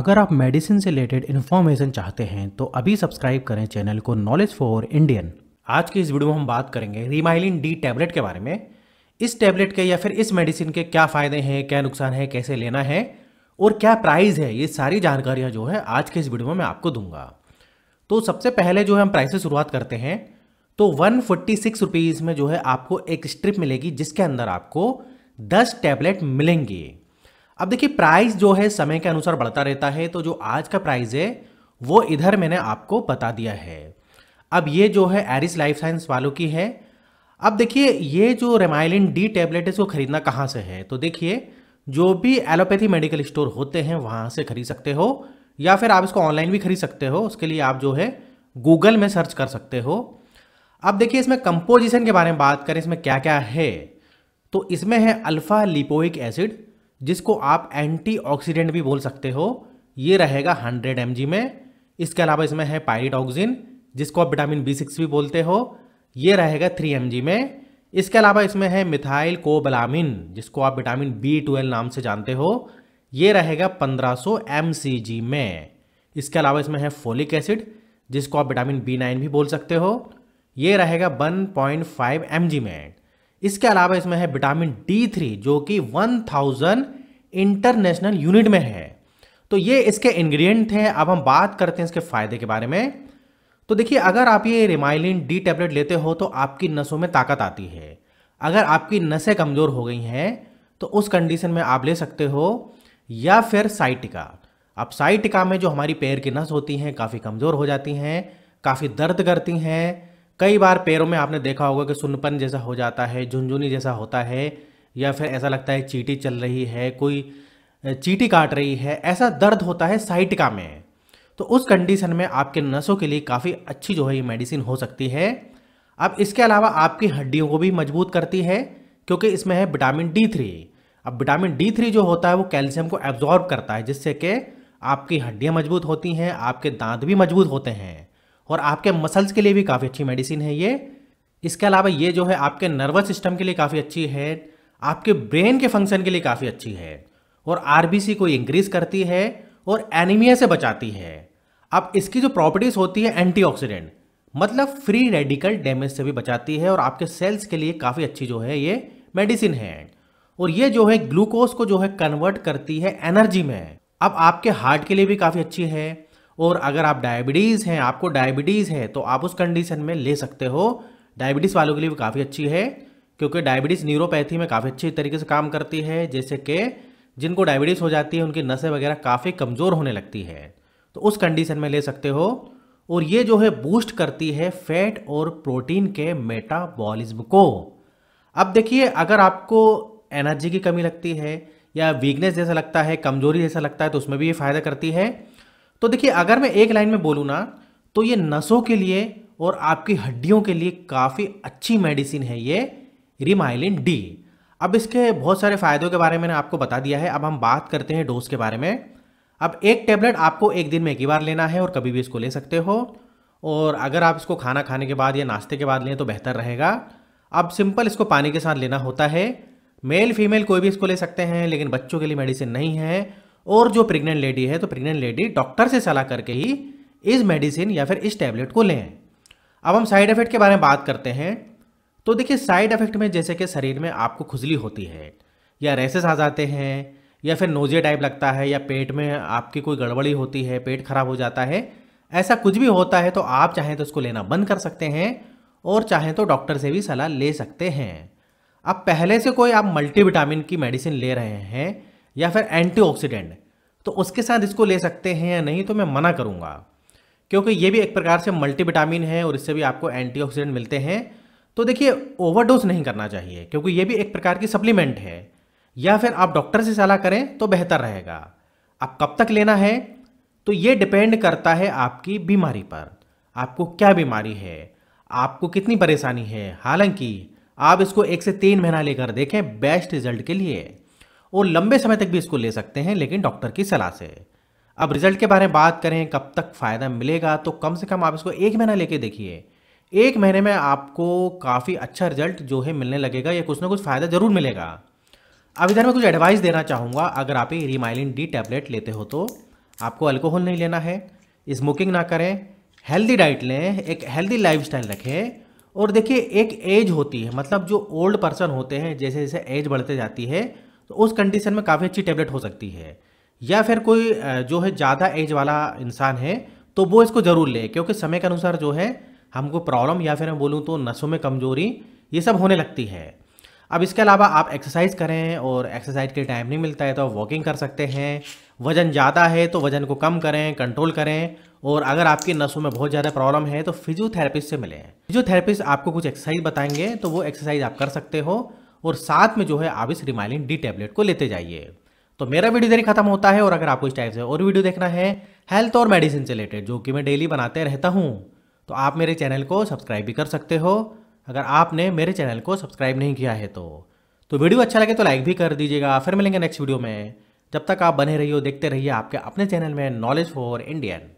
अगर आप मेडिसिन से रिलेटेड इन्फॉर्मेशन चाहते हैं तो अभी सब्सक्राइब करें चैनल को नॉलेज फॉर इंडियन आज की इस वीडियो में हम बात करेंगे रिमाइलिन डी टैबलेट के बारे में इस टैबलेट के या फिर इस मेडिसिन के क्या फ़ायदे हैं क्या नुकसान है कैसे लेना है और क्या प्राइस है ये सारी जानकारियाँ जो है आज के इस वीडियो में मैं आपको दूंगा तो सबसे पहले जो है हम प्राइस से शुरुआत करते हैं तो वन फोर्टी सिक्स रुपीज़ में जो है आपको एक स्ट्रिप मिलेगी जिसके अंदर आपको दस टैबलेट मिलेंगी अब देखिए प्राइस जो है समय के अनुसार बढ़ता रहता है तो जो आज का प्राइस है वो इधर मैंने आपको बता दिया है अब ये जो है एरिस लाइफ साइंस वालों की है अब देखिए ये जो रेमाइलिन डी टेबलेट है इसको खरीदना कहाँ से है तो देखिए जो भी एलोपैथी मेडिकल स्टोर होते हैं वहाँ से खरीद सकते हो या फिर आप इसको ऑनलाइन भी खरीद सकते हो उसके लिए आप जो है गूगल में सर्च कर सकते हो अब देखिए इसमें कंपोजिशन के बारे में बात करें इसमें क्या क्या है तो इसमें है अल्फ़ा लिपोइक एसिड जिसको आप एंटीऑक्सीडेंट भी बोल सकते हो ये रहेगा 100 एम में इसके अलावा इसमें है पायरिटॉक्सिन जिसको आप विटामिन बी सिक्स भी बोलते हो ये रहेगा 3 एम में इसके अलावा इसमें है मिथाइल कोबलामिन जिसको आप विटामिन बी ट्वेल्व नाम से जानते हो ये रहेगा 1500 सौ में इसके अलावा इसमें है फोलिक एसिड जिसको आप विटामिन बी नाइन भी बोल सकते हो ये रहेगा 1.5 पॉइंट में इसके अलावा इसमें है विटामिन डी थ्री जो कि 1000 इंटरनेशनल यूनिट में है तो ये इसके इंग्रेडिएंट हैं अब हम बात करते हैं इसके फायदे के बारे में तो देखिए अगर आप ये रिमाइलिन डी टेबलेट लेते हो तो आपकी नसों में ताकत आती है अगर आपकी नसें कमज़ोर हो गई हैं तो उस कंडीशन में आप ले सकते हो या फिर साइटिका अब साइटिका में जो हमारी पैर की नस होती हैं काफ़ी कमज़ोर हो जाती हैं काफ़ी दर्द करती हैं कई बार पैरों में आपने देखा होगा कि सुनपन जैसा हो जाता है झुंझुनी जैसा होता है या फिर ऐसा लगता है चीटी चल रही है कोई चीटी काट रही है ऐसा दर्द होता है साइटिका में तो उस कंडीशन में आपके नसों के लिए काफ़ी अच्छी जो है ये मेडिसिन हो सकती है अब इसके अलावा आपकी हड्डियों को भी मजबूत करती है क्योंकि इसमें है विटामिन डी थ्री अब विटामिन डी थ्री जो होता है वो कैल्शियम को एब्जॉर्ब करता है जिससे कि आपकी हड्डियाँ मजबूत होती हैं आपके दांत भी मजबूत होते हैं और आपके मसल्स के लिए भी काफ़ी अच्छी मेडिसिन है ये इसके अलावा ये जो है आपके नर्वस सिस्टम के लिए काफ़ी अच्छी है आपके ब्रेन के फंक्शन के लिए काफ़ी अच्छी है और आर को इंक्रीज करती है और एनीमिया से बचाती है अब इसकी जो प्रॉपर्टीज़ होती है एंटीऑक्सीडेंट मतलब फ्री रेडिकल डैमेज से भी बचाती है और आपके सेल्स के लिए काफ़ी अच्छी जो है ये मेडिसिन है और ये जो है ग्लूकोज को जो है कन्वर्ट करती है एनर्जी में अब आपके हार्ट के लिए भी काफ़ी अच्छी है और अगर आप डायबिटीज़ हैं आपको डायबिटीज़ है तो आप उस कंडीशन में ले सकते हो डायबिटीज़ वालों के लिए भी काफ़ी अच्छी है क्योंकि डायबिटीज़ न्यूरोपैथी में काफ़ी अच्छी तरीके से काम करती है जैसे कि जिनको डायबिटीज़ हो जाती है उनकी नसें वगैरह काफ़ी कमज़ोर होने लगती है तो उस कंडीशन में ले सकते हो और ये जो है बूस्ट करती है फैट और प्रोटीन के मेटाबॉलिज्म को अब देखिए अगर आपको एनर्जी की कमी लगती है या वीकनेस जैसा लगता है कमजोरी जैसा लगता है तो उसमें भी ये फायदा करती है तो देखिए अगर मैं एक लाइन में बोलूँ ना तो ये नसों के लिए और आपकी हड्डियों के लिए काफ़ी अच्छी मेडिसिन है ये रिमाइलिन डी अब इसके बहुत सारे फ़ायदों के बारे में मैंने आपको बता दिया है अब हम बात करते हैं डोज के बारे में अब एक टेबलेट आपको एक दिन में एक ही बार लेना है और कभी भी इसको ले सकते हो और अगर आप इसको खाना खाने के बाद या नाश्ते के बाद लें तो बेहतर रहेगा अब सिंपल इसको पानी के साथ लेना होता है मेल फीमेल कोई भी इसको ले सकते हैं लेकिन बच्चों के लिए मेडिसिन नहीं है और जो प्रेग्नेंट लेडी है तो प्रेग्नेंट लेडी डॉक्टर से सलाह करके ही इस मेडिसिन या फिर इस टैबलेट को लें अब हम साइड इफेक्ट के बारे में बात करते हैं तो देखिए साइड इफेक्ट में जैसे कि शरीर में आपको खुजली होती है या रेसेस आ जाते हैं या फिर नोजे टाइप लगता है या पेट में आपकी कोई गड़बड़ी होती है पेट खराब हो जाता है ऐसा कुछ भी होता है तो आप चाहें तो उसको लेना बंद कर सकते हैं और चाहें तो डॉक्टर से भी सलाह ले सकते हैं अब पहले से कोई आप मल्टीविटामिन की मेडिसिन ले रहे हैं या फिर एंटीऑक्सीडेंट तो उसके साथ इसको ले सकते हैं या नहीं तो मैं मना करूँगा क्योंकि ये भी एक प्रकार से मल्टीविटामिन है और इससे भी आपको एंटी मिलते हैं तो देखिए ओवरडोज नहीं करना चाहिए क्योंकि ये भी एक प्रकार की सप्लीमेंट है या फिर आप डॉक्टर से सलाह करें तो बेहतर रहेगा आप कब तक लेना है तो ये डिपेंड करता है आपकी बीमारी पर आपको क्या बीमारी है आपको कितनी परेशानी है हालांकि आप इसको एक से तीन महीना लेकर देखें बेस्ट रिजल्ट के लिए और लंबे समय तक भी इसको ले सकते हैं लेकिन डॉक्टर की सलाह से अब रिजल्ट के बारे में बात करें कब तक फ़ायदा मिलेगा तो कम से कम आप इसको एक महीना लेके देखिए एक महीने में आपको काफ़ी अच्छा रिजल्ट जो है मिलने लगेगा या कुछ ना कुछ फ़ायदा ज़रूर मिलेगा अब इधर मैं कुछ एडवाइस देना चाहूँगा अगर आप ये रिमाइलिन डी टैबलेट लेते हो तो आपको अल्कोहल नहीं लेना है स्मोकिंग ना करें हेल्दी डाइट लें एक हेल्दी लाइफ रखें और देखिए एक एज होती है मतलब जो ओल्ड पर्सन होते हैं जैसे जैसे एज बढ़ते जाती है तो उस कंडीशन में काफ़ी अच्छी टेबलेट हो सकती है या फिर कोई जो है ज़्यादा एज वाला इंसान है तो वो इसको ज़रूर ले क्योंकि समय के अनुसार जो है हमको प्रॉब्लम या फिर मैं बोलूँ तो नसों में कमजोरी ये सब होने लगती है अब इसके अलावा आप एक्सरसाइज करें और एक्सरसाइज के टाइम नहीं मिलता है तो आप वॉकिंग कर सकते हैं वज़न ज़्यादा है तो वज़न को कम करें कंट्रोल करें और अगर आपकी नसों में बहुत ज़्यादा प्रॉब्लम है तो फिजियोथेरेपिस्ट से मिलें फिजियोथेरेपिस्ट आपको कुछ एक्सरसाइज बताएंगे तो वो एक्सरसाइज आप कर सकते हो और साथ में जो है आप इस रिमाइलिन डी टैबलेट को लेते जाइए तो मेरा वीडियो इधर ही खत्म होता है और अगर आपको इस टाइप से और वीडियो देखना है हेल्थ और मेडिसिन से रिलेटेड जो कि मैं डेली बनाते रहता हूँ तो आप मेरे चैनल को सब्सक्राइब भी कर सकते हो अगर आपने मेरे चैनल को सब्सक्राइब नहीं किया है तो तो वीडियो अच्छा लगे तो लाइक भी कर दीजिएगा फिर मिलेंगे नेक्स्ट वीडियो में जब तक आप बने रहिए देखते रहिए आपके अपने चैनल में नॉलेज फॉर इंडियन